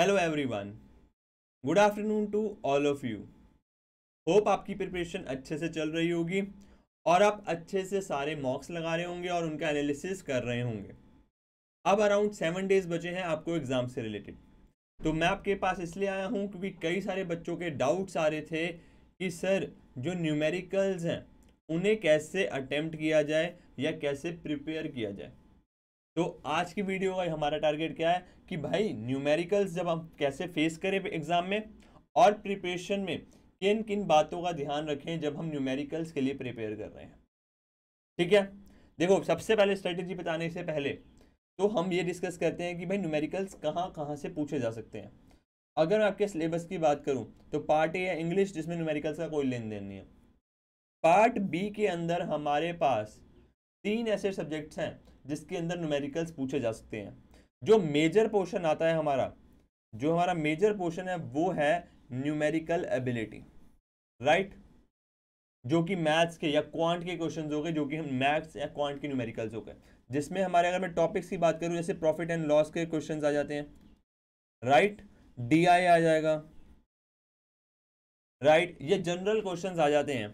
Hello everyone good afternoon to all of you hope आपकी preparation अच्छे से चल रही होगी और आप अच्छे से सारे मॉक्स लगा रहे होंगे और उनका एनालिसिस कर रहे होंगे अब अराउंड सेवन डेज बचे हैं आपको एग्ज़ाम से रिलेटेड तो मैं आपके पास इसलिए आया हूँ क्योंकि कई सारे बच्चों के डाउट्स आ रहे थे कि सर जो न्यूमेरिकल्स हैं उन्हें कैसे अटैम्प्ट किया जाए या कैसे प्रिपेयर किया जाए तो आज की वीडियो का हमारा टारगेट क्या है कि भाई न्यूमेरिकल्स जब हम कैसे फेस करें एग्ज़ाम में और प्रिपरेशन में किन किन बातों का ध्यान रखें जब हम न्यूमेरिकल्स के लिए प्रिपेयर कर रहे हैं ठीक है देखो सबसे पहले स्ट्रेटेजी बताने से पहले तो हम ये डिस्कस करते हैं कि भाई न्यूमेरिकल्स कहाँ कहाँ से पूछे जा सकते हैं अगर मैं आपके सिलेबस की बात करूँ तो पार्ट ए है इंग्लिश जिसमें न्यूमेरिकल्स का कोई लेन देन नहीं है पार्ट बी के अंदर हमारे पास तीन ऐसे सब्जेक्ट्स हैं जिसके अंदर न्यूमेरिकल्स पूछे जा सकते हैं जो मेजर पोर्शन आता है हमारा जो हमारा मेजर पोर्शन है वो है न्यूमेरिकल एबिलिटी राइट जो कि मैथ्स के या क्वांट के क्वेश्चन हो गए जो कि हम मैथ्स या क्वांट के न्यूमेरिकल्स हो गए जिसमें हमारे अगर मैं टॉपिक्स की बात करूं जैसे प्रॉफिट एंड लॉस के क्वेश्चन आ जाते हैं राइट डी आई आ जाएगा राइट ये जनरल क्वेश्चन आ जाते हैं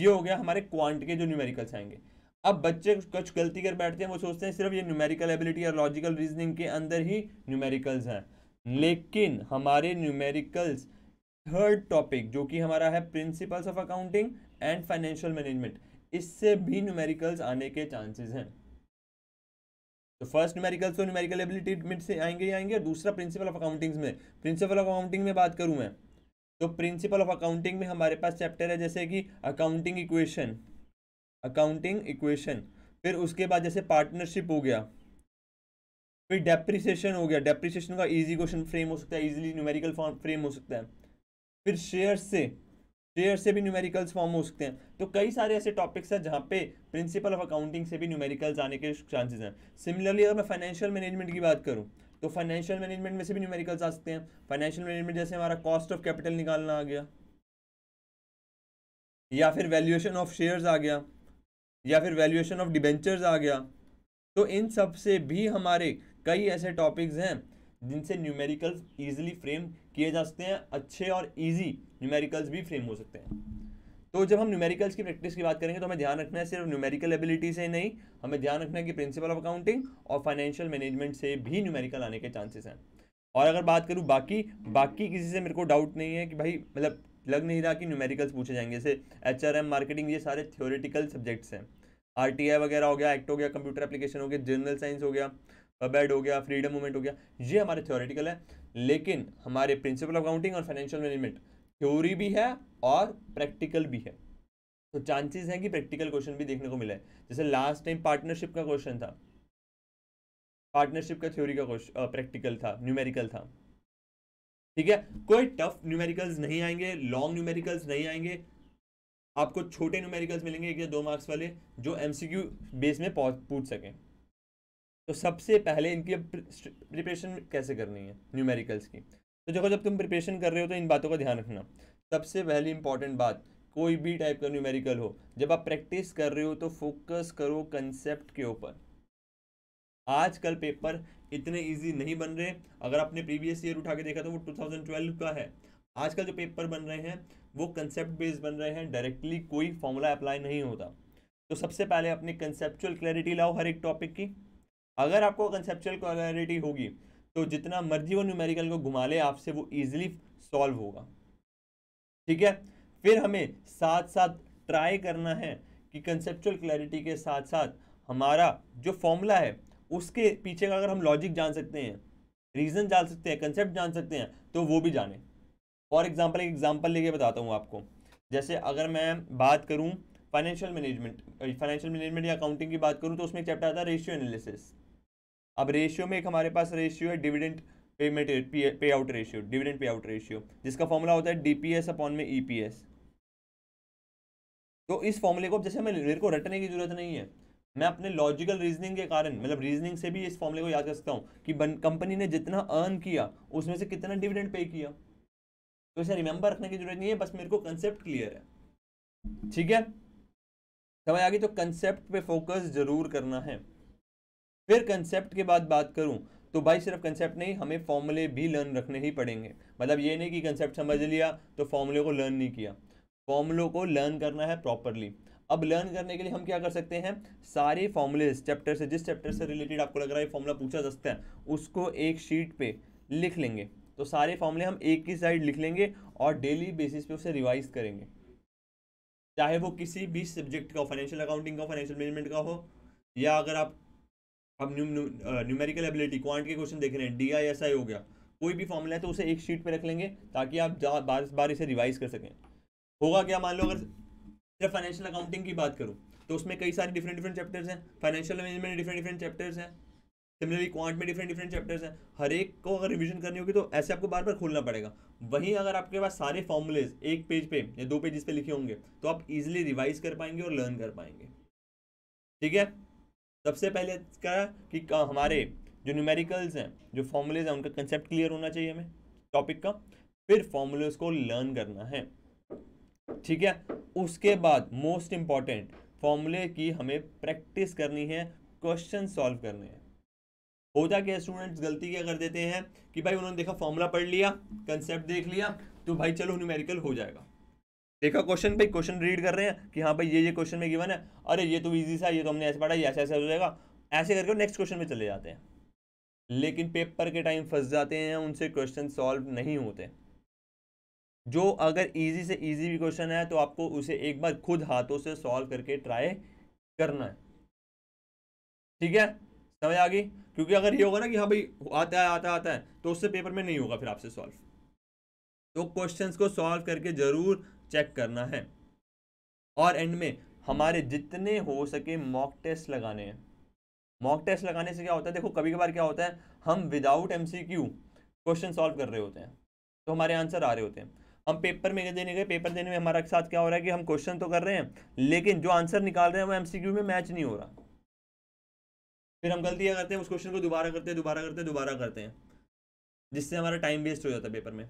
ये हो गया हमारे क्वांट के जो न्यूमेरिकल्स आएंगे अब बच्चे कुछ गलती कर बैठते हैं वो सोचते हैं सिर्फ ये न्यूमेरिकल एबिलिटी और लॉजिकल रीजनिंग के अंदर ही न्यूमेरिकल्स हैं लेकिन हमारे न्यूमेरिकल्स थर्ड टॉपिक जो कि हमारा है principles of accounting and financial management इससे भी न्यूमेरिकल्स आने के चांसेस हैं तो फर्स्ट न्यूमेरिकल्स तो न्यूमेरिकल एबिलिटी में से आएंगे ही आएंगे और दूसरा प्रिंसिपल ऑफ अकाउंटिंग में प्रिंसिपल ऑफ अकाउंटिंग में बात करूँ मैं तो प्रिंसिपल ऑफ अकाउंटिंग में हमारे पास चैप्टर है जैसे कि अकाउंटिंग इक्वेशन अकाउंटिंग इक्वेशन फिर उसके बाद जैसे पार्टनरशिप हो गया फिर डेप्रिसिएशन हो गया डेप्रिसिएशन का इजी क्वेश्चन फ्रेम हो सकता है इजीली न्यूमेरिकल फॉर्म फ्रेम हो सकता है फिर शेयर से शेयर से भी न्यूमेरिकल्स फॉर्म हो सकते हैं तो कई सारे ऐसे टॉपिक्स हैं जहाँ पे प्रिंसिपल ऑफ अकाउंटिंग से भी न्यूमेरिकल्स आने के चांसेस हैं सिमिलरली अगर मैं फाइनेंशियल मैनेजमेंट की बात करूँ तो फाइनेंशियल मैनेजमेंट में से भी न्यूमेरिकल्स आ सकते हैं फाइनेंशियल मैनेजमेंट जैसे हमारा कॉस्ट ऑफ कैपिटल निकालना आ गया या फिर वैल्यूएशन ऑफ शेयर्स आ गया या फिर वैल्यूएशन ऑफ डिबेंचर्स आ गया तो इन सब से भी हमारे कई ऐसे टॉपिक्स हैं जिनसे न्यूमेरिकल्स ईजिली फ्रेम किए जा सकते हैं अच्छे और ईजी न्यूमेरिकल्स भी फ्रेम हो सकते हैं तो जब हम न्यूमेरिकल्स की प्रैक्टिस की बात करेंगे तो हमें ध्यान रखना है सिर्फ न्यूमेरिकल एबिलिटी से नहीं हमें ध्यान रखना है कि प्रिंसिपल ऑफ अकाउंटिंग और फाइनेंशियल मैनेजमेंट से भी न्यूमेरिकल आने के चांसेस हैं और अगर बात करूँ बाकी बाकी किसी से मेरे को डाउट नहीं है कि भाई मतलब लग नहीं रहा कि न्यूमेरिकल्स पूछे जाएंगे जैसे एच आर एम मार्केटिंग ये सारे थियोरिटिकल सब्जेक्ट्स हैं आर टी आई वगैरह हो गया एक्ट हो गया कंप्यूटर एप्लीकेशन हो गया जनरल साइंस हो गया अबेड हो गया फ्रीडम मूवमेंट हो गया ये हमारे थ्योरेटिकल है लेकिन हमारे प्रिंसिपल अकाउंटिंग और फाइनेंशियल मैनेजमेंट थ्योरी भी है और प्रैक्टिकल भी है तो चांसेस हैं कि प्रैक्टिकल क्वेश्चन भी देखने को मिला है जैसे लास्ट टाइम पार्टनरशिप का क्वेश्चन था पार्टनरशिप का थ्योरी का क्वेश्चन प्रैक्टिकल uh, था न्यूमेरिकल था ठीक है कोई टफ न्यूमेरिकल्स नहीं आएंगे लॉन्ग न्यूमेरिकल्स नहीं आएंगे आपको छोटे न्यूमेरिकल्स मिलेंगे एक या दो मार्क्स वाले जो एमसीक्यू बेस में पूछ सकें तो सबसे पहले इनकी प्रिपरेशन कैसे करनी है न्यूमेरिकल्स की तो देखो जब तुम प्रिपरेशन कर रहे हो तो इन बातों का ध्यान रखना सबसे पहली इंपॉर्टेंट बात कोई भी टाइप का न्यूमेरिकल हो जब आप प्रैक्टिस कर रहे हो तो फोकस करो कंसेप्ट के ऊपर आजकल पेपर इतने इजी नहीं बन रहे अगर आपने प्रीवियस ईयर उठा के देखा तो वो 2012 का है आजकल जो पेपर बन रहे हैं वो कंसेप्ट बेस्ड बन रहे हैं डायरेक्टली कोई फॉर्मूला अप्लाई नहीं होता तो सबसे पहले अपनी कंसेप्चुअल क्लैरिटी लाओ हर एक टॉपिक की अगर आपको कंसेप्चुअल क्लैरिटी होगी तो जितना मर्जी वो न्यूमेरिकल को घुमा ले आपसे वो ईजिली सॉल्व होगा ठीक है फिर हमें साथ साथ ट्राई करना है कि कंसेप्चुअल क्लैरिटी के साथ साथ हमारा जो फॉर्मूला है उसके पीछे का अगर हम लॉजिक जान सकते हैं रीज़न जान सकते हैं कंसेप्ट जान सकते हैं तो वो भी जाने फॉर एग्जाम्पल एक एग्जाम्पल लेके बताता हूँ आपको जैसे अगर मैं बात करूँ फाइनेंशियल मैनेजमेंट फाइनेंशियल मैनेजमेंट या अकाउंटिंग की बात करूँ तो उसमें एक चैप्टर आता है रेशियो एनालिसिस अब रेशियो में एक हमारे पास रेशियो है dividend payment pay out ratio dividend pay out ratio जिसका फॉर्मूला होता है डीपीएस अपॉन में ईपीएस e तो इस फॉर्मूले को जैसे मैं मेरे को रटने की जरूरत नहीं है मैं अपने लॉजिकल रीजनिंग के कारण मतलब रीजनिंग से भी इस फॉर्मूले को याद कर सकता हूँ कि कंपनी ने जितना अर्न किया उसमें से कितना डिविडेंड पे किया तो इसे रिमेंबर रखने की जरूरत नहीं है बस मेरे को कंसेप्ट क्लियर है ठीक है समझ आ गई तो कंसेप्ट पे फोकस जरूर करना है फिर कंसेप्ट के बाद बात करूं तो भाई सिर्फ कंसेप्ट नहीं हमें फॉर्मूले भी लर्न रखने ही पड़ेंगे मतलब ये नहीं कि कंसेप्ट समझ लिया तो फॉर्मूले को लर्न नहीं किया फॉर्मूलों को लर्न करना है प्रॉपरली अब लर्न करने के लिए हम क्या कर सकते हैं सारे फॉर्मूले चैप्टर से जिस चैप्टर से रिलेटेड आपको लग रहा है फॉर्मूला पूछा जा सकता है उसको एक शीट पे लिख लेंगे तो सारे फॉर्मूले हम एक ही साइड लिख लेंगे और डेली बेसिस पे उसे रिवाइज करेंगे चाहे वो किसी भी सब्जेक्ट का हो फाइनेंशियल अकाउंटिंग का फाइनेंशियल मैनेजमेंट का हो या अगर आप अब न्यूमेरिकल एबिलिटी क्वांट के क्वेश्चन देख रहे हैं डी आई एस आई हो गया कोई भी फॉर्मूला है तो उसे एक शीट पे रख लेंगे ताकि आप बार बार इसे रिवाइज कर सकें होगा क्या मान लो अगर जब फाइनेंशियल अकाउंटिंग की बात करूँ तो उसमें कई सारे डिफरेंट डिफरेंट चैप्टर्स हैं financial management different different chapters हैं सिमिलरली क्वांट में डिफरेंट डिफरेंट चैप्टर्स हैं हर एक को अगर रिविजन करनी होगी तो ऐसे आपको बार बार खोलना पड़ेगा वहीं अगर आपके पास सारे फॉर्मुलेज एक पेज पे या दो पेजेस पे लिखे होंगे तो आप इजिली रिवाइज कर पाएंगे और लर्न कर पाएंगे ठीक है सबसे पहले क्या कि हमारे जो न्यूमेरिकल्स हैं जो फॉर्मुलेज हैं उनका कंसेप्ट क्लियर होना चाहिए हमें टॉपिक का फिर फॉर्मुलेज को लर्न करना है ठीक है उसके बाद मोस्ट इंपॉर्टेंट फॉर्मूले की हमें प्रैक्टिस करनी है क्वेश्चन सॉल्व करने हैं होता क्या स्टूडेंट्स गलती क्या कर देते हैं कि भाई उन्होंने देखा फॉर्मूला पढ़ लिया कंसेप्ट देख लिया तो भाई चलो न्यूमेरिकल हो जाएगा देखा क्वेश्चन भाई क्वेश्चन रीड कर रहे हैं कि हाँ भाई ये ये क्वेश्चन में गिवन है अरे ये तो ईजी सा ये तो हमने ऐसे पढ़ा ये ऐसा ऐसा हो जाएगा ऐसे करके नेक्स्ट क्वेश्चन में चले जाते हैं लेकिन पेपर के टाइम फंस जाते हैं उनसे क्वेश्चन सॉल्व नहीं होते जो अगर इजी से इजी भी क्वेश्चन है तो आपको उसे एक बार खुद हाथों से सॉल्व करके ट्राई करना है ठीक है समझ आ गई क्योंकि अगर ये होगा ना कि हाँ भाई आता है आता आता है तो उससे पेपर में नहीं होगा फिर आपसे सॉल्व तो क्वेश्चंस को सॉल्व करके ज़रूर चेक करना है और एंड में हमारे जितने हो सके मॉक टेस्ट लगाने हैं मॉक टेस्ट लगाने से क्या होता है देखो कभी कभार क्या होता है हम विदाउट एमसीक्यू क्वेश्चन सॉल्व कर रहे होते हैं तो हमारे आंसर आ रहे होते हैं हम पेपर में देने गए पेपर देने में हमारा साथ क्या हो रहा है कि हम क्वेश्चन तो कर रहे हैं लेकिन जो आंसर निकाल रहे हैं वो एमसीक्यू में मैच नहीं हो रहा फिर हम गलतियाँ करते हैं उस क्वेश्चन को दोबारा करते हैं दोबारा करते हैं दोबारा करते हैं जिससे हमारा टाइम वेस्ट हो जाता है पेपर में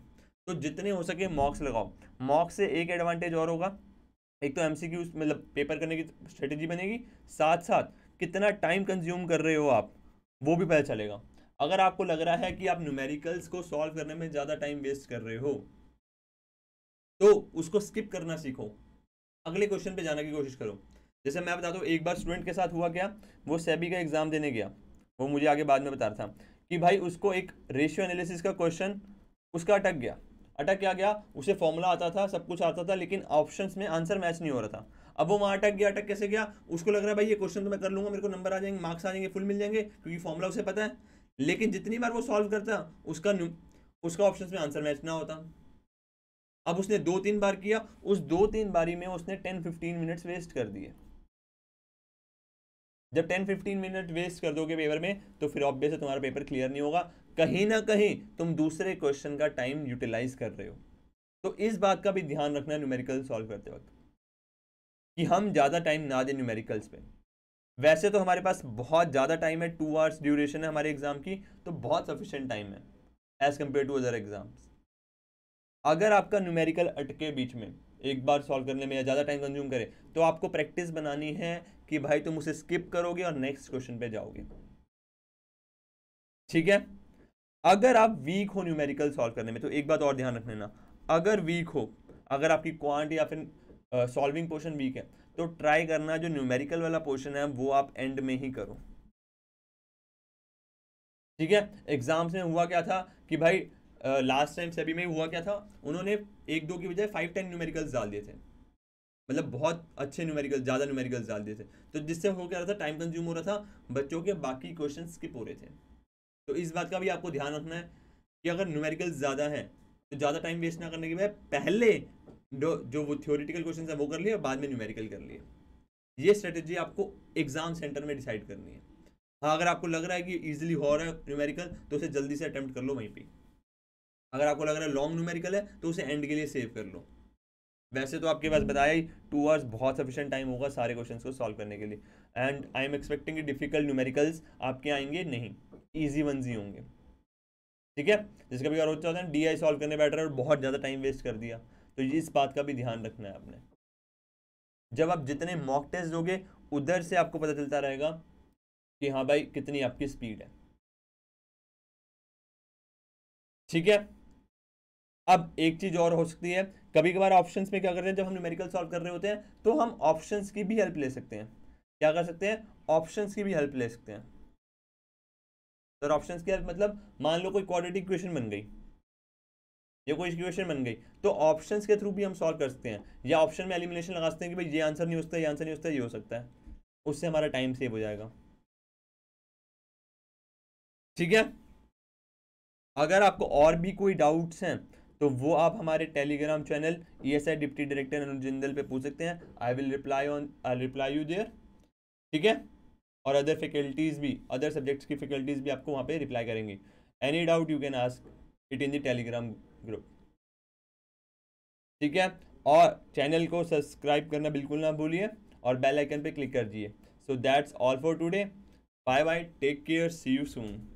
तो जितने हो सके मॉक्स लगाओ मॉक्स से एक एडवांटेज और होगा एक तो एम मतलब पेपर करने की स्ट्रेटेजी बनेगी साथ साथ कितना टाइम कंज्यूम कर रहे हो आप वो भी पता चलेगा अगर आपको लग रहा है कि आप न्यूमेरिकल्स को सॉल्व करने में ज़्यादा टाइम वेस्ट कर रहे हो तो उसको स्किप करना सीखो अगले क्वेश्चन पे जाने की कोशिश करो जैसे मैं बताता हूँ एक बार स्टूडेंट के साथ हुआ क्या वो सेबी का एग्ज़ाम देने गया वो मुझे आगे बाद में बता रहा था कि भाई उसको एक रेशियो एनालिसिस का क्वेश्चन उसका अटक गया अटक क्या गया उसे फॉर्मूला आता था सब कुछ आता था लेकिन ऑप्शंस में आंसर मैच नहीं हो रहा था अब वो वहाँ अटक गया अटक कैसे गया उसको लग रहा है भाई ये क्वेश्चन तो मैं कर लूँगा मेरे को नंबर आ जाएंगे मार्क्स आ जाएंगे फुल मिल जाएंगे क्योंकि फॉर्मूला उसे पता है लेकिन जितनी बार वो सॉल्व करता उसका उसका ऑप्शन में आंसर मैच ना होता अब उसने दो तीन बार किया उस दो तीन बारी में उसने टेन फिफ्टीन मिनट्स वेस्ट कर दिए जब टेन फिफ्टीन मिनट वेस्ट कर दोगे पेपर में तो फिर ऑब्वियस है तुम्हारा पेपर क्लियर नहीं होगा कहीं ना कहीं तुम दूसरे क्वेश्चन का टाइम यूटिलाइज कर रहे हो तो इस बात का भी ध्यान रखना न्यूमेरिकल सॉल्व करते वक्त कि हम ज़्यादा टाइम ना दें न्यूमेरिकल्स पे वैसे तो हमारे पास बहुत ज़्यादा टाइम है टू आवर्स ड्यूरेशन है हमारे एग्ज़ाम की तो बहुत सफिशेंट टाइम है as compare to other exams अगर आपका न्यूमेरिकल अटके बीच में एक बार सॉल्व करने में या ज़्यादा टाइम कंज्यूम करे तो आपको प्रैक्टिस बनानी है कि भाई तुम उसे स्किप करोगे और नेक्स्ट क्वेश्चन पे जाओगे ठीक है अगर आप वीक हो न्यूमेरिकल सॉल्व करने में तो एक बात और ध्यान रख लेना अगर वीक हो अगर आपकी क्वांट या फिर सॉल्विंग पोर्शन वीक है तो ट्राई करना जो न्यूमेरिकल वाला पोर्शन है वो आप एंड में ही करो ठीक है एग्जाम्स में हुआ क्या था कि भाई लास्ट टाइम अभी में हुआ क्या था उन्होंने एक दो की बजाय फाइव टेन न्यूमेरिकल्स डाल दिए थे मतलब बहुत अच्छे न्यूमेरिकल ज़्यादा न्यूमेरिकल्स डाल दिए थे तो जिससे हो क्या रहा था टाइम कंज्यूम हो रहा था बच्चों के बाकी क्वेश्चन स्किप हो रहे थे तो इस बात का भी आपको ध्यान रखना है कि अगर न्यूमेरिकल ज़्यादा है तो ज़्यादा टाइम वेस्ट ना करने के बजाय पहले जो जो वो थ्योरिटिकल क्वेश्चन है वो कर लिए और बाद में न्यूमेरिकल कर लिए ये स्ट्रेटेजी आपको एग्ज़ाम सेंटर में डिसाइड करनी है हाँ अगर आपको लग रहा है कि ईजिली हो रहा है न्यूमेरिकल तो उसे जल्दी से अटैम्प्ट कर लो वहीं पर अगर आपको लग रहा है लॉन्ग न्यूमेरिकल है तो उसे एंड के लिए सेव कर लो वैसे तो आपके पास hmm. बताया ही टू आवर्स बहुत सफिशेंट टाइम होगा सारे क्वेश्चन को सॉल्व करने के लिए and I am expecting difficult numericals आपके आएंगे नहीं ईजी वंस ही होंगे ठीक है जिसका भी और होता है डी आई सॉल्व करने बैठ रहा है और बहुत ज़्यादा टाइम वेस्ट कर दिया तो इस बात का भी ध्यान रखना है आपने जब आप जितने मॉक टेस्ट दोगे उधर से आपको पता चलता रहेगा कि हाँ भाई कितनी आपकी स्पीड है ठीक है अब एक चीज़ और हो सकती है कभी कभार ऑप्शन में क्या करते हैं जब हम न्यूमेरिकल सॉल्व कर रहे होते हैं तो हम ऑप्शन की भी हेल्प ले सकते हैं क्या कर सकते हैं ऑप्शन की भी हेल्प ले सकते हैं सर ऑप्शन की हेल्प मतलब मान लो कोई क्वालिटी इक्वेशन बन गई ये कोई इक्वेशन बन गई तो ऑप्शंस के थ्रू भी हम सॉल्व कर सकते हैं या ऑप्शन में एलिमिनेशन लगा सकते हैं कि भाई ये आंसर नहीं होता ये आंसर नहीं होता ये हो सकता है उससे हमारा टाइम सेव हो जाएगा ठीक है अगर आपको और भी कोई डाउट्स हैं तो वो आप हमारे Telegram channel E S I deputy director Anuj Jindal पे पूछ सकते हैं I will reply on I reply you there ठीक है और अदर फैकल्टीज़ भी अदर सब्जेक्ट्स की फैकल्टीज़ भी आपको वहाँ पे रिप्लाई करेंगी any doubt you can ask it in the Telegram group ठीक है और चैनल को सब्सक्राइब करना बिल्कुल ना भूलिए और बेल आइकन पे क्लिक कर दिए so that's all for today bye bye take care see you soon